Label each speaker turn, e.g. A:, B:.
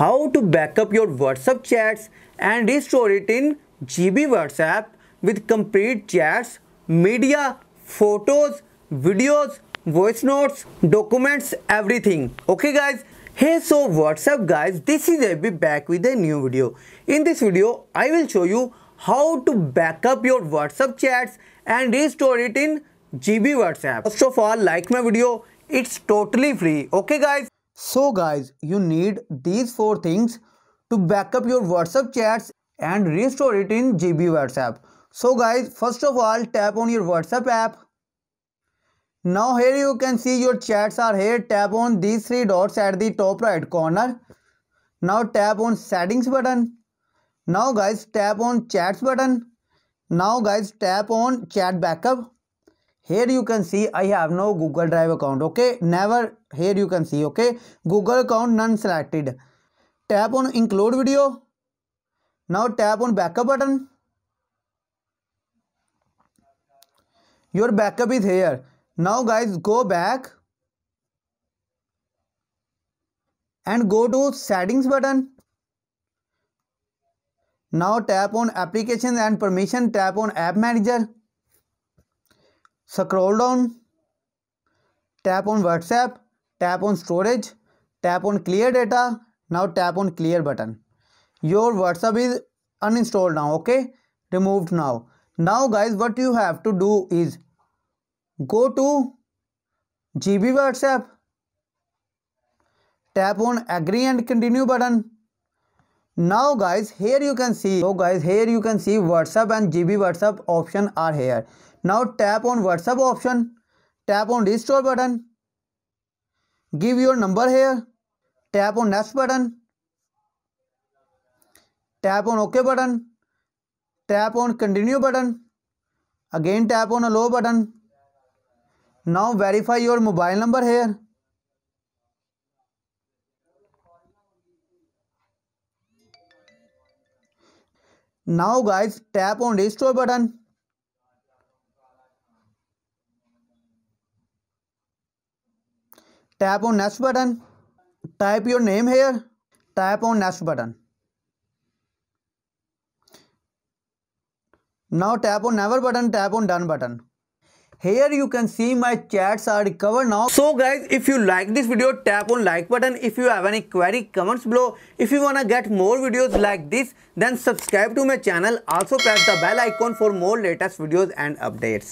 A: how to backup your WhatsApp chats and restore it in GB WhatsApp with complete chats, media, photos, videos, voice notes, documents, everything. Okay guys, Hey so what's up guys this is Abhi back with a new video. In this video I will show you how to backup your WhatsApp chats and restore it in GB WhatsApp. First of all like my video it's totally free okay guys. So guys, you need these four things to backup your WhatsApp chats and restore it in GB WhatsApp. So guys, first of all, tap on your WhatsApp app. Now here you can see your chats are here. Tap on these three dots at the top right corner. Now tap on settings button. Now guys, tap on chats button. Now guys, tap on chat backup here you can see i have no google drive account okay never here you can see okay google account none selected tap on include video now tap on backup button your backup is here now guys go back and go to settings button now tap on applications and permission tap on app manager scroll down tap on whatsapp tap on storage tap on clear data now tap on clear button your whatsapp is uninstalled now okay removed now now guys what you have to do is go to gb whatsapp tap on agree and continue button now guys here you can see so guys here you can see whatsapp and gb whatsapp option are here now tap on whatsapp option tap on restore button give your number here tap on next button tap on ok button tap on continue button again tap on allow button now verify your mobile number here now guys tap on restore button tap on next button type your name here tap on next button now tap on never button tap on done button here you can see my chats are recovered now so guys if you like this video tap on like button if you have any query comments below if you wanna get more videos like this then subscribe to my channel also press the bell icon for more latest videos and updates